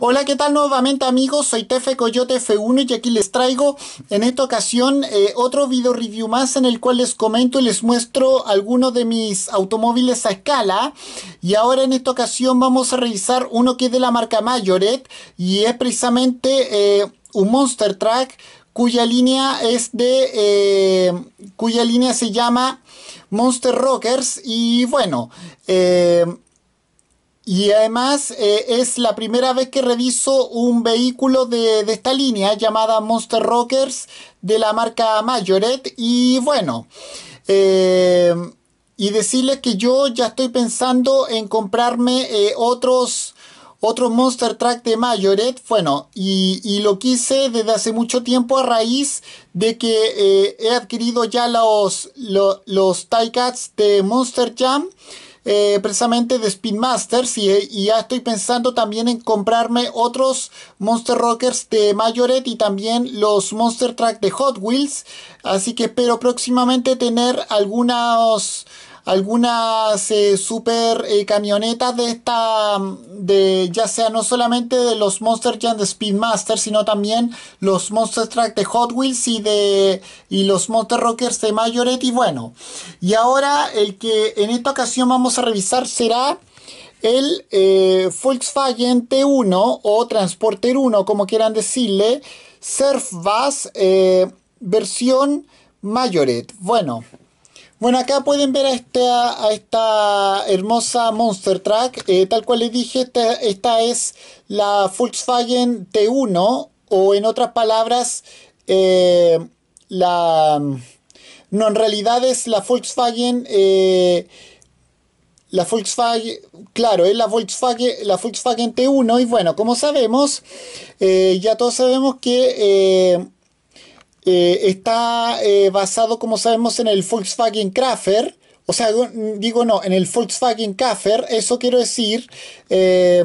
Hola, ¿qué tal nuevamente amigos? Soy Tefe Coyote F1 y aquí les traigo en esta ocasión eh, otro video review más en el cual les comento y les muestro algunos de mis automóviles a escala. Y ahora en esta ocasión vamos a revisar uno que es de la marca Mayoret y es precisamente eh, un Monster Truck cuya línea es de... Eh, cuya línea se llama Monster Rockers y bueno... Eh, y además eh, es la primera vez que reviso un vehículo de, esta línea llamada Monster Rockers de la marca Majorette. Y bueno, eh, y decirles que yo ya estoy pensando en comprarme eh, otros, otros Monster Track de Majorette. Bueno, y, y, lo quise desde hace mucho tiempo a raíz de que he adquirido ya los, los, de Monster Jam. Eh, precisamente de Spin eh, y, ya estoy pensando también en comprarme otros Monster Rockers de Majoret y también los Monster Track de Hot Wheels. Así que espero próximamente tener algunos algunas eh, super eh, camionetas de esta, de ya sea no solamente de los Monster Jam de Speedmaster, sino también los Monster Truck de Hot Wheels y de y los Monster Rockers de Majoret y bueno. Y ahora el que en esta ocasión vamos a revisar será el eh, Volkswagen T1 o Transporter 1, como quieran decirle, Surf Bus versión Majorette Bueno. Bueno, acá pueden ver a esta, a esta hermosa Monster Truck. Eh, tal cual les dije, esta, es la Volkswagen T1 o en otras palabras, eh, la... No, en realidad es la Volkswagen... Eh, la Volkswagen, claro, es la Volkswagen, la Volkswagen T1 y bueno, como sabemos, ya todos sabemos que eh, está eh, basado, como sabemos, en el Volkswagen Crafter. O sea, digo mm, no, en el Volkswagen Crafter, eso quiero decir, eh,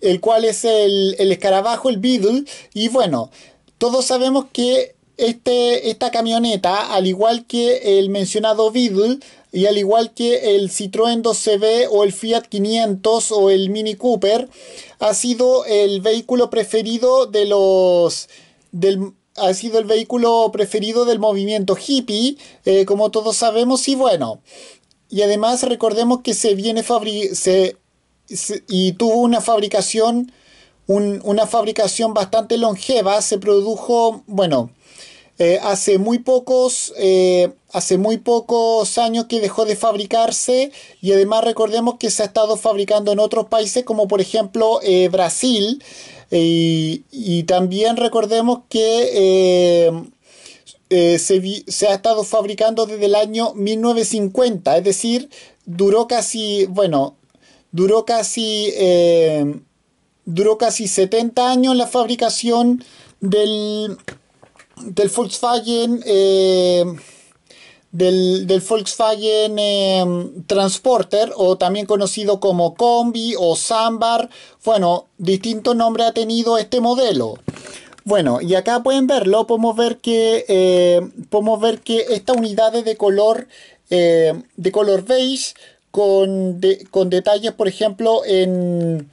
el cual es el, escarabajo, el Beetle. Y bueno, todos sabemos que este, esta camioneta, al igual que el mencionado Beetle, y al igual que el Citroën 2CB o el Fiat 500 o el Mini Cooper, ha sido el vehículo preferido de los del, ha sido el vehículo preferido del movimiento hippie, eh, como todos sabemos, y bueno. Y además recordemos que se viene y tuvo una fabricación, una fabricación bastante longeva, se produjo, bueno, eh, hace muy pocos eh, hace muy pocos años que dejó de fabricarse y además recordemos que se ha estado fabricando en otros países como por ejemplo eh, Brasil y también recordemos que se, se, ha estado fabricando desde el año 1950 es decir duró casi bueno duró casi duró casi 70 años la fabricación del del Volkswagen eh, del, Volkswagen eh, Transporter o también conocido como Combi o Sambar bueno distinto nombre ha tenido este modelo bueno y acá pueden verlo podemos ver que eh, podemos ver que esta unidad es de color de color beige con detalles por ejemplo en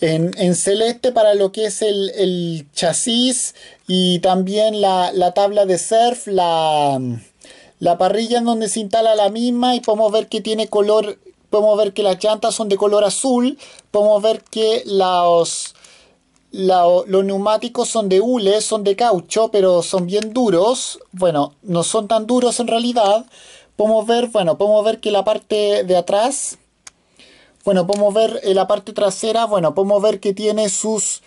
en, celeste para lo que es el, chasis y también la, tabla de surf, la, la parrilla en donde se instala la misma y podemos ver que tiene color, podemos ver que las llantas son de color azul, podemos ver que los, los neumáticos son de hule, son de caucho, pero son bien duros, bueno, no son tan duros en realidad, podemos ver, bueno, podemos ver que la parte de atrás bueno, podemos ver en eh, la parte trasera, bueno, podemos ver que tiene sus,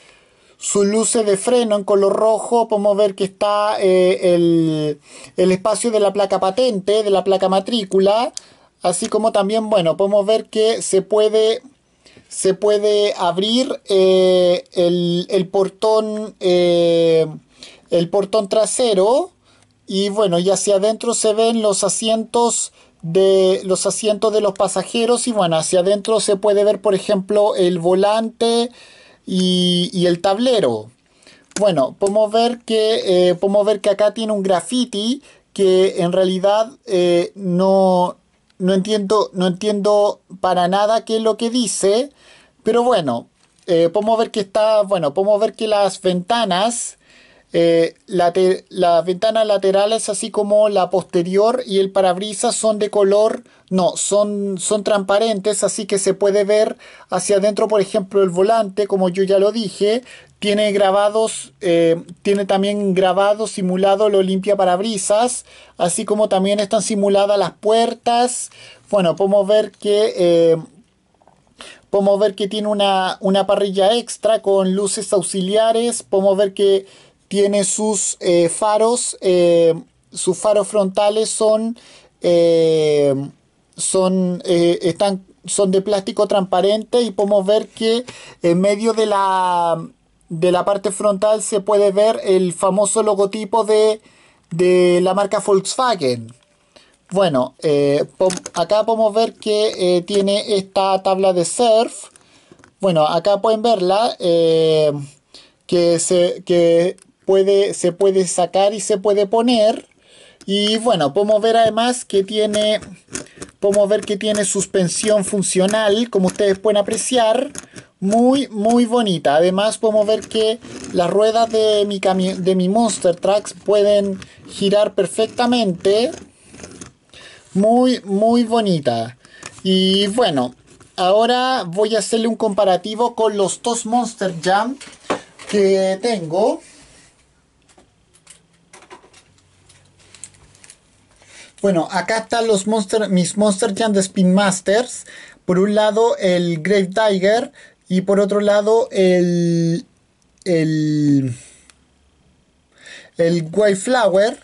sus luces de freno en color rojo, podemos ver que está eh, el, espacio de la placa patente, de la placa matrícula, así como también, bueno, podemos ver que se puede se puede abrir eh, el, portón el portón trasero y bueno y hacia adentro se ven los asientos de los asientos de los pasajeros y bueno, hacia adentro se puede ver por ejemplo el volante y, el tablero. Bueno, podemos ver, que, eh, podemos ver que acá tiene un graffiti que en realidad eh, no, no, entiendo, no entiendo para nada qué es lo que dice, pero bueno, eh, podemos ver que está, bueno, podemos ver que las ventanas eh, la las ventanas laterales, así como la posterior y el parabrisas, son de color, no, son, son transparentes, así que se puede ver hacia adentro, por ejemplo, el volante, como yo ya lo dije, tiene grabados, eh, tiene también grabado, simulado lo limpia parabrisas, así como también están simuladas las puertas. Bueno, podemos ver que eh, podemos ver que tiene una, una parrilla extra con luces auxiliares, podemos ver que tiene sus eh, faros, eh, sus faros frontales son, eh, son, están, son de plástico transparente y podemos ver que en medio de la, de la parte frontal se puede ver el famoso logotipo de, la marca Volkswagen. Bueno, acá podemos ver que tiene esta tabla de surf. Bueno, acá pueden verla que, se, se puede sacar y se puede poner. Y bueno, podemos ver además que tiene, podemos ver que tiene suspensión funcional, como ustedes pueden apreciar, muy, muy bonita. Además podemos ver que las ruedas de mi, de mi Monster Trucks pueden girar perfectamente. Muy, muy bonita. Y bueno, ahora voy a hacerle un comparativo con los dos Monster Jam que tengo. Bueno, acá están los Monster, mis Monster Jam de Spin Masters. Por un lado el Grave Tiger y por otro lado el... el... el Flower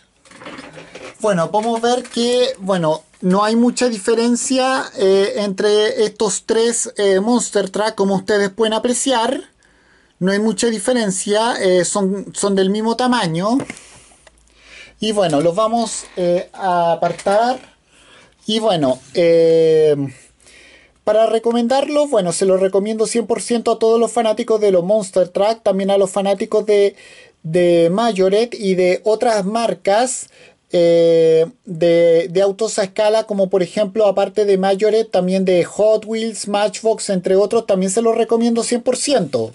Bueno, podemos ver que, bueno, no hay mucha diferencia eh, entre estos tres eh, Monster Track, como ustedes pueden apreciar. No hay mucha diferencia, eh, son, son del mismo tamaño. Y bueno, los vamos eh, a apartar. Y bueno, eh, para recomendarlo, bueno, se lo recomiendo 100% a todos los fanáticos de los Monster Truck. también a los fanáticos de, de Mayoret y de otras marcas eh, de, de, autos a escala, como por ejemplo, aparte de Mayoret, también de Hot Wheels, Matchbox, entre otros, también se los recomiendo 100%.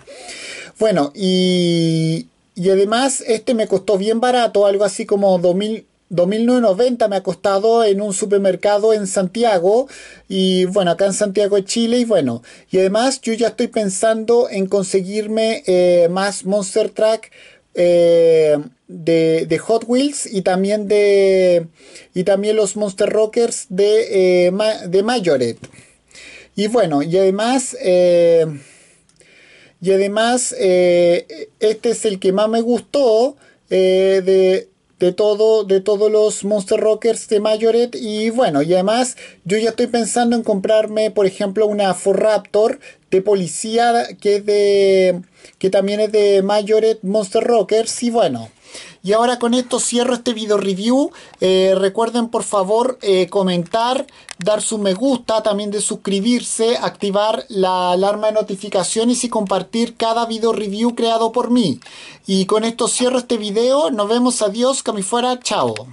Bueno, y, y además este me costó bien barato, algo así como 2000, 2.990 me ha costado en un supermercado en Santiago y bueno, acá en Santiago de Chile y bueno, y además yo ya estoy pensando en conseguirme eh, más Monster Track eh, de, Hot Wheels y también de y también los Monster Rockers de, eh, de Y bueno, y además... Eh, y además, eh, este es el que más me gustó eh, de, todo, de todos los Monster Rockers de Majoret. Y bueno, y además yo ya estoy pensando en comprarme, por ejemplo, una Forraptor Raptor de policía que, de, que también es de Majoret Monster Rockers. Y bueno, y ahora con esto cierro este video review. Eh, recuerden por favor eh, comentar, dar su me gusta, también de suscribirse, activar la alarma de notificaciones y compartir cada video review creado por mí. Y con esto cierro este video. Nos vemos. Adiós. Cami fuera. Chao.